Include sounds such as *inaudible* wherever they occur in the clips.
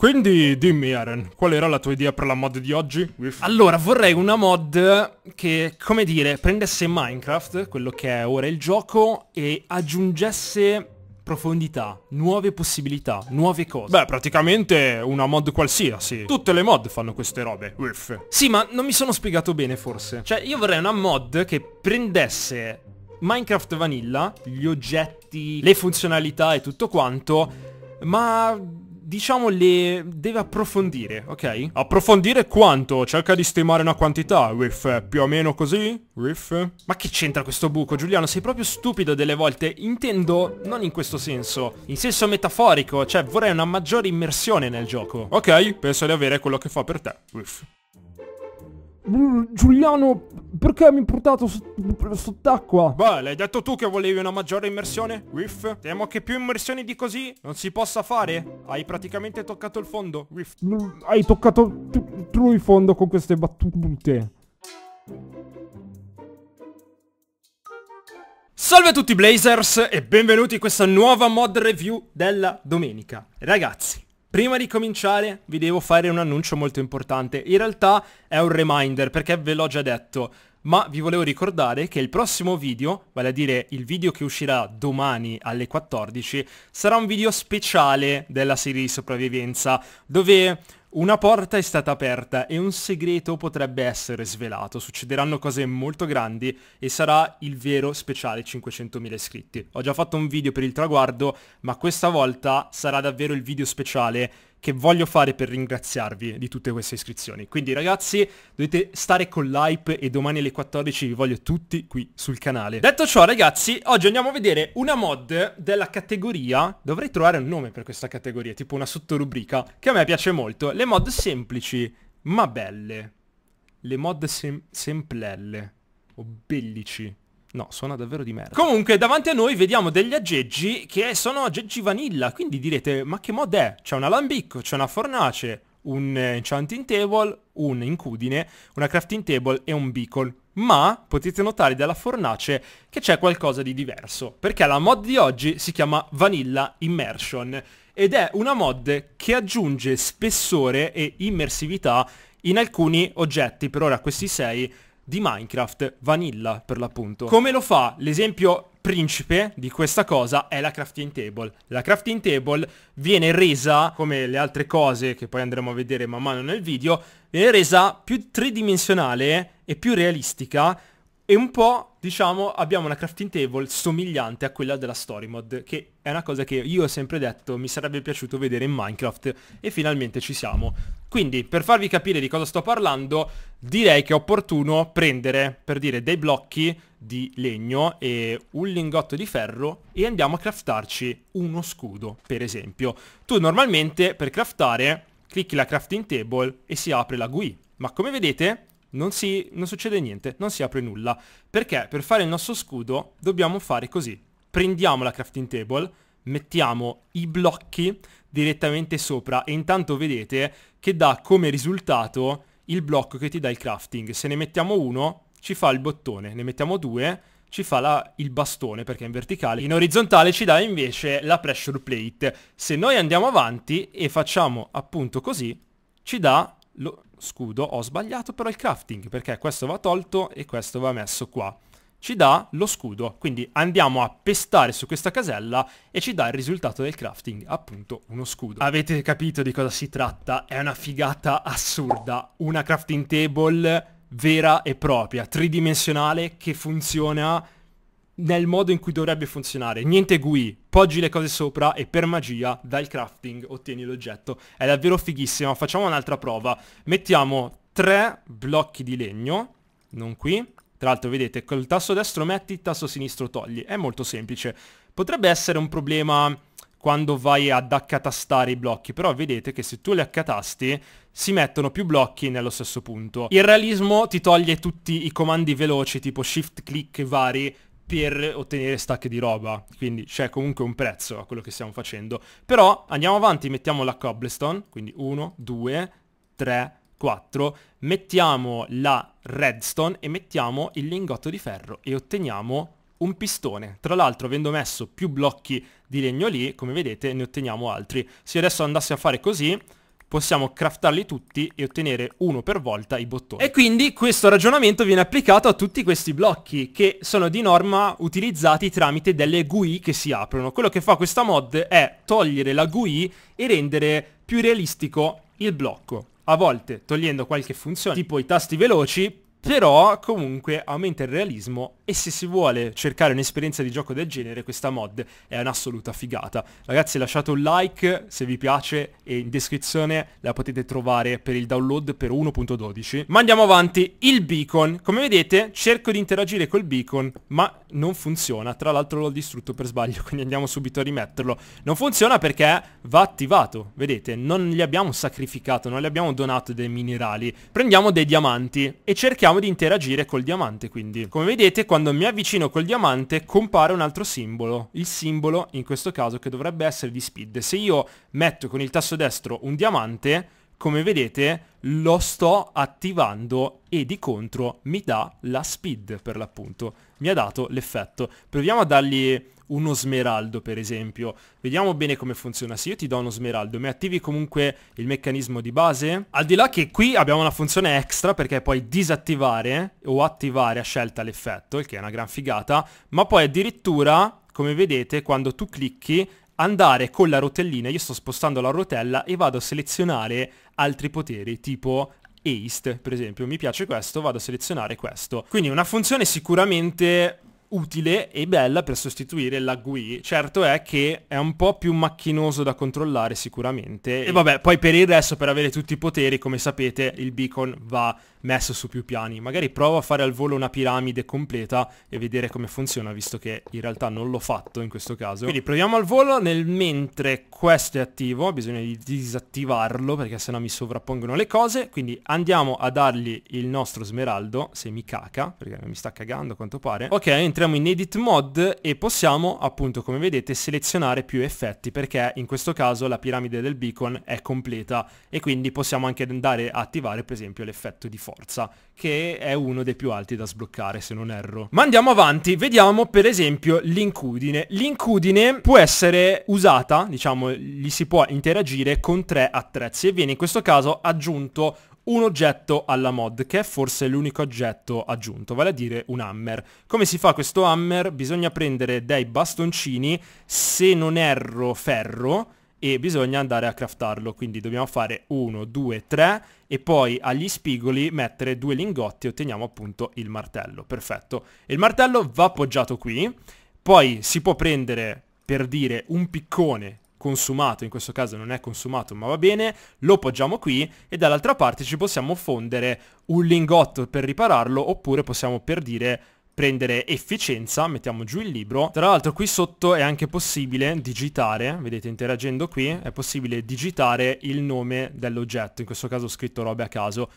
Quindi dimmi Aaron, qual era la tua idea per la mod di oggi? Allora, vorrei una mod che, come dire, prendesse Minecraft, quello che è ora il gioco, e aggiungesse profondità, nuove possibilità, nuove cose. Beh, praticamente una mod qualsiasi. Tutte le mod fanno queste robe. Uff. Sì, ma non mi sono spiegato bene forse. Cioè, io vorrei una mod che prendesse Minecraft Vanilla, gli oggetti, le funzionalità e tutto quanto, ma diciamo, le deve approfondire, ok? Approfondire quanto? Cerca di stimare una quantità, Riff, più o meno così? Riff? Ma che c'entra questo buco, Giuliano? Sei proprio stupido delle volte, intendo non in questo senso, in senso metaforico, cioè vorrei una maggiore immersione nel gioco. Ok, penso di avere quello che fa per te, Riff. Mm, Giuliano, perché mi hai portato sott'acqua? Beh, l'hai detto tu che volevi una maggiore immersione? Whiff? Temo che più immersioni di così non si possa fare. Hai praticamente toccato il fondo, Whiff. Mm, hai toccato tu il fondo con queste battute. Salve a tutti Blazers e benvenuti in questa nuova mod review della domenica. Ragazzi, Prima di cominciare vi devo fare un annuncio molto importante, in realtà è un reminder perché ve l'ho già detto, ma vi volevo ricordare che il prossimo video, vale a dire il video che uscirà domani alle 14, sarà un video speciale della serie di sopravvivenza, dove una porta è stata aperta e un segreto potrebbe essere svelato, succederanno cose molto grandi e sarà il vero speciale 500.000 iscritti. Ho già fatto un video per il traguardo, ma questa volta sarà davvero il video speciale che voglio fare per ringraziarvi di tutte queste iscrizioni. Quindi ragazzi dovete stare con l'hype e domani alle 14 vi voglio tutti qui sul canale. Detto ciò ragazzi, oggi andiamo a vedere una mod della categoria, dovrei trovare un nome per questa categoria, tipo una sottorubrica, che a me piace molto, le mod semplici ma belle. Le mod sem semplelle o bellici. No, suona davvero di merda. Comunque, davanti a noi vediamo degli aggeggi che sono aggeggi vanilla, quindi direte, ma che mod è? C'è un alambicco, c'è una fornace, un enchanting table, un incudine, una crafting table e un beacon. Ma potete notare dalla fornace che c'è qualcosa di diverso, perché la mod di oggi si chiama Vanilla Immersion ed è una mod che aggiunge spessore e immersività in alcuni oggetti, per ora questi sei, di Minecraft vanilla per l'appunto. Come lo fa? L'esempio principe di questa cosa è la crafting table. La crafting table viene resa, come le altre cose che poi andremo a vedere man mano nel video, viene resa più tridimensionale e più realistica e un po' diciamo, abbiamo una crafting table somigliante a quella della story mod che è una cosa che io ho sempre detto mi sarebbe piaciuto vedere in Minecraft e finalmente ci siamo. Quindi, per farvi capire di cosa sto parlando, direi che è opportuno prendere, per dire, dei blocchi di legno e un lingotto di ferro e andiamo a craftarci uno scudo, per esempio. Tu normalmente, per craftare, clicchi la crafting table e si apre la GUI. Ma come vedete, non, si, non succede niente, non si apre nulla. Perché per fare il nostro scudo dobbiamo fare così. Prendiamo la crafting table, mettiamo i blocchi direttamente sopra e intanto vedete che dà come risultato il blocco che ti dà il crafting. Se ne mettiamo uno ci fa il bottone, ne mettiamo due ci fa la, il bastone perché è in verticale, in orizzontale ci dà invece la pressure plate. Se noi andiamo avanti e facciamo appunto così, ci dà lo, scudo, ho sbagliato però il crafting, perché questo va tolto e questo va messo qua. Ci dà lo scudo, quindi andiamo a pestare su questa casella e ci dà il risultato del crafting, appunto uno scudo. Avete capito di cosa si tratta? È una figata assurda, una crafting table vera e propria, tridimensionale, che funziona nel modo in cui dovrebbe funzionare. Niente GUI, poggi le cose sopra e per magia dal crafting ottieni l'oggetto. È davvero fighissimo, facciamo un'altra prova. Mettiamo tre blocchi di legno, non qui. Tra l'altro vedete, col tasto destro metti, tasto sinistro togli. È molto semplice. Potrebbe essere un problema quando vai ad accatastare i blocchi, però vedete che se tu li accatasti si mettono più blocchi nello stesso punto. Il realismo ti toglie tutti i comandi veloci tipo shift click vari per ottenere stacche di roba, quindi c'è comunque un prezzo a quello che stiamo facendo. Però andiamo avanti, mettiamo la cobblestone, quindi 1, 2, 3, 4, mettiamo la redstone e mettiamo il lingotto di ferro e otteniamo un pistone. Tra l'altro avendo messo più blocchi di legno lì, come vedete, ne otteniamo altri. Se adesso andassi a fare così, possiamo craftarli tutti e ottenere uno per volta i bottoni. E quindi questo ragionamento viene applicato a tutti questi blocchi che sono di norma utilizzati tramite delle GUI che si aprono. Quello che fa questa mod è togliere la GUI e rendere più realistico il blocco. A volte togliendo qualche funzione, tipo i tasti veloci, però comunque aumenta il realismo e se si vuole cercare un'esperienza di gioco del genere questa mod è un'assoluta figata. Ragazzi lasciate un like se vi piace e in descrizione la potete trovare per il download per 1.12. Ma andiamo avanti, il beacon. Come vedete cerco di interagire col beacon ma non funziona. Tra l'altro l'ho distrutto per sbaglio *laughs* quindi andiamo subito a rimetterlo. Non funziona perché va attivato, vedete non gli abbiamo sacrificato, non gli abbiamo donato dei minerali. Prendiamo dei diamanti e cerchiamo cerchiamo di interagire col diamante quindi. Come vedete quando mi avvicino col diamante compare un altro simbolo, il simbolo in questo caso che dovrebbe essere di speed. Se io metto con il tasto destro un diamante come vedete lo sto attivando e di contro mi dà la speed per l'appunto. Mi ha dato l'effetto. Proviamo a dargli uno smeraldo per esempio. Vediamo bene come funziona. Se io ti do uno smeraldo, mi attivi comunque il meccanismo di base? Al di là che qui abbiamo una funzione extra perché puoi disattivare o attivare a scelta l'effetto, il che è una gran figata, ma poi addirittura... Come vedete, quando tu clicchi andare con la rotellina, io sto spostando la rotella e vado a selezionare altri poteri, tipo haste, per esempio, mi piace questo, vado a selezionare questo. Quindi una funzione sicuramente utile e bella per sostituire la GUI. Certo è che è un po' più macchinoso da controllare sicuramente. E vabbè, poi per il resto, per avere tutti i poteri, come sapete, il beacon va messo su più piani. Magari provo a fare al volo una piramide completa e vedere come funziona, visto che in realtà non l'ho fatto in questo caso. Quindi proviamo al volo, nel mentre questo è attivo, bisogna disattivarlo perché sennò mi sovrappongono le cose, quindi andiamo a dargli il nostro smeraldo, se mi caca, perché mi sta cagando a quanto pare. Ok, entriamo in edit mod e possiamo appunto come vedete selezionare più effetti perché in questo caso la piramide del beacon è completa e quindi possiamo anche andare a attivare per esempio l'effetto di foto forza, che è uno dei più alti da sbloccare se non erro. Ma andiamo avanti, vediamo per esempio l'incudine. L'incudine può essere usata, diciamo, gli si può interagire con tre attrezzi e viene in questo caso aggiunto un oggetto alla mod, che è forse l'unico oggetto aggiunto, vale a dire un hammer. Come si fa questo hammer? Bisogna prendere dei bastoncini, se non erro ferro, e bisogna andare a craftarlo, quindi dobbiamo fare 1, 2, 3 e poi agli spigoli mettere due lingotti e otteniamo appunto il martello, perfetto. il martello va appoggiato qui, poi si può prendere per dire un piccone consumato, in questo caso non è consumato ma va bene, lo poggiamo qui e dall'altra parte ci possiamo fondere un lingotto per ripararlo oppure possiamo per dire prendere efficienza, mettiamo giù il libro. Tra l'altro qui sotto è anche possibile digitare, vedete interagendo qui, è possibile digitare il nome dell'oggetto, in questo caso ho scritto robe a caso.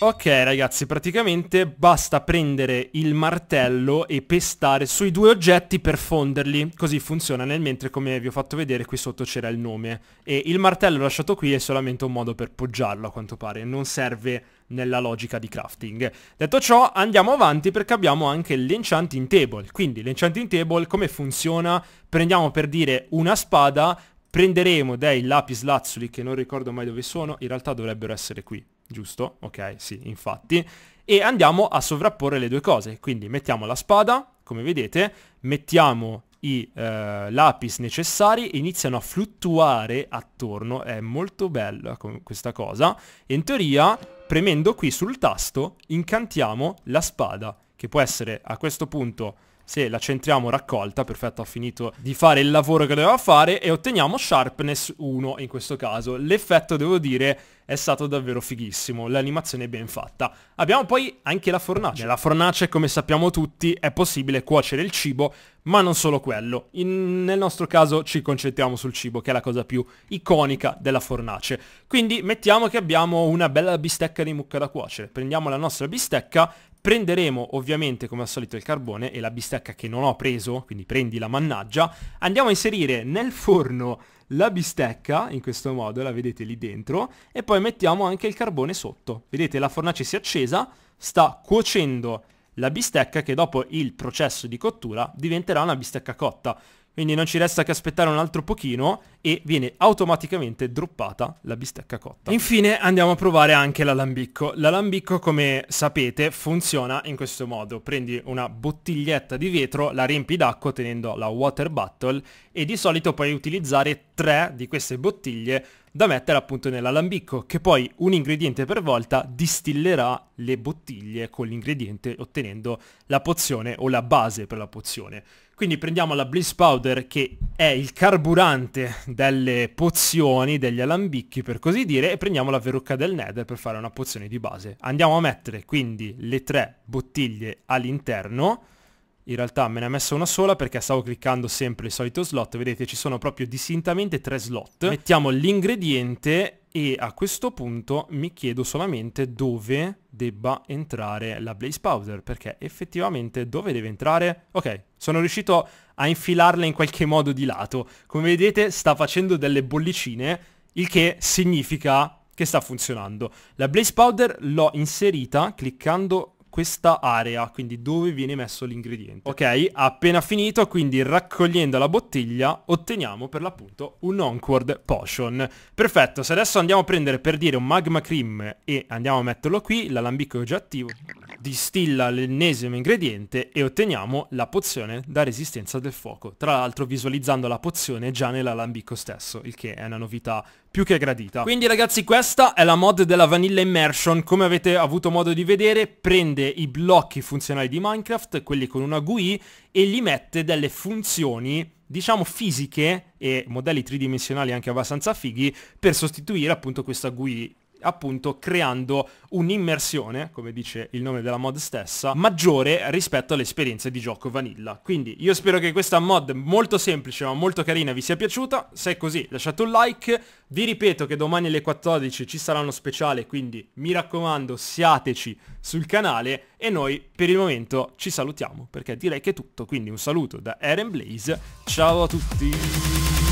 Ok ragazzi, praticamente basta prendere il martello e pestare sui due oggetti per fonderli. Così funziona nel mentre, come vi ho fatto vedere, qui sotto c'era il nome. E il martello lasciato qui è solamente un modo per poggiarlo, a quanto pare. Non serve nella logica di crafting. Detto ciò, andiamo avanti perché abbiamo anche l'enchanting table. Quindi l'enchanting table come funziona? Prendiamo per dire una spada, prenderemo dei lapis lazuli che non ricordo mai dove sono, in realtà dovrebbero essere qui giusto? Ok, sì, infatti. E andiamo a sovrapporre le due cose, quindi mettiamo la spada, come vedete, mettiamo i eh, lapis necessari iniziano a fluttuare attorno, è molto bella questa cosa. in teoria, premendo qui sul tasto, incantiamo la spada, che può essere a questo punto se la centriamo raccolta, perfetto, ha finito di fare il lavoro che doveva fare e otteniamo sharpness 1 in questo caso. L'effetto, devo dire, è stato davvero fighissimo, l'animazione è ben fatta. Abbiamo poi anche la fornace. Nella fornace, come sappiamo tutti, è possibile cuocere il cibo, ma non solo quello. In, nel nostro caso ci concentriamo sul cibo, che è la cosa più iconica della fornace. Quindi mettiamo che abbiamo una bella bistecca di mucca da cuocere. Prendiamo la nostra bistecca Prenderemo ovviamente come al solito il carbone e la bistecca che non ho preso, quindi prendi la mannaggia. Andiamo a inserire nel forno la bistecca, in questo modo la vedete lì dentro, e poi mettiamo anche il carbone sotto. Vedete la fornace si è accesa, sta cuocendo la bistecca che dopo il processo di cottura diventerà una bistecca cotta. Quindi non ci resta che aspettare un altro pochino e viene automaticamente droppata la bistecca cotta. Infine andiamo a provare anche l'alambicco. L'alambicco come sapete funziona in questo modo. Prendi una bottiglietta di vetro, la riempi d'acqua tenendo la water bottle e di solito puoi utilizzare tre di queste bottiglie da mettere appunto nell'alambicco che poi un ingrediente per volta distillerà le bottiglie con l'ingrediente ottenendo la pozione o la base per la pozione. Quindi prendiamo la Bliss Powder che è il carburante delle pozioni, degli alambicchi per così dire, e prendiamo la verrucca del Nether per fare una pozione di base. Andiamo a mettere quindi le tre bottiglie all'interno. In realtà me ne ha messa una sola perché stavo cliccando sempre il solito slot, vedete ci sono proprio distintamente tre slot. Mettiamo l'ingrediente e a questo punto mi chiedo solamente dove debba entrare la Blaze Powder perché effettivamente dove deve entrare? Ok, sono riuscito a infilarla in qualche modo di lato. Come vedete sta facendo delle bollicine il che significa che sta funzionando. La Blaze Powder l'ho inserita cliccando questa area, quindi dove viene messo l'ingrediente. Ok, appena finito, quindi raccogliendo la bottiglia otteniamo per l'appunto un Onward Potion. Perfetto, se adesso andiamo a prendere per dire un Magma Cream e andiamo a metterlo qui, l'alambicco è già attivo distilla l'ennesimo ingrediente e otteniamo la pozione da resistenza del fuoco, tra l'altro visualizzando la pozione già nell'alambicco stesso, il che è una novità più che gradita. Quindi ragazzi questa è la mod della Vanilla Immersion, come avete avuto modo di vedere prende i blocchi funzionali di Minecraft, quelli con una GUI, e gli mette delle funzioni diciamo fisiche e modelli tridimensionali anche abbastanza fighi per sostituire appunto questa GUI appunto creando un'immersione, come dice il nome della mod stessa, maggiore rispetto all'esperienza di gioco vanilla. Quindi io spero che questa mod molto semplice ma molto carina vi sia piaciuta, se è così lasciate un like, vi ripeto che domani alle 14 ci sarà uno speciale, quindi mi raccomando siateci sul canale e noi per il momento ci salutiamo perché direi che è tutto, quindi un saluto da Eren Blaze, ciao a tutti!